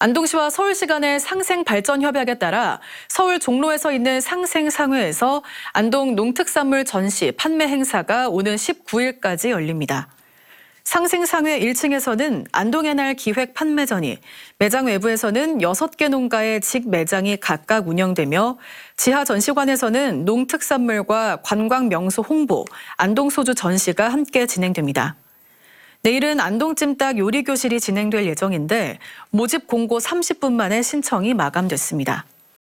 안동시와 서울시 간의 상생 발전 협약에 따라 서울 종로에서 있는 상생상회에서 안동 농특산물 전시 판매 행사가 오는 19일까지 열립니다. 상생상회 1층에서는 안동의 날 기획 판매전이, 매장 외부에서는 6개 농가의 직 매장이 각각 운영되며 지하 전시관에서는 농특산물과 관광 명소 홍보, 안동소주 전시가 함께 진행됩니다. 내일은 안동찜닭 요리교실이 진행될 예정인데 모집 공고 30분 만에 신청이 마감됐습니다.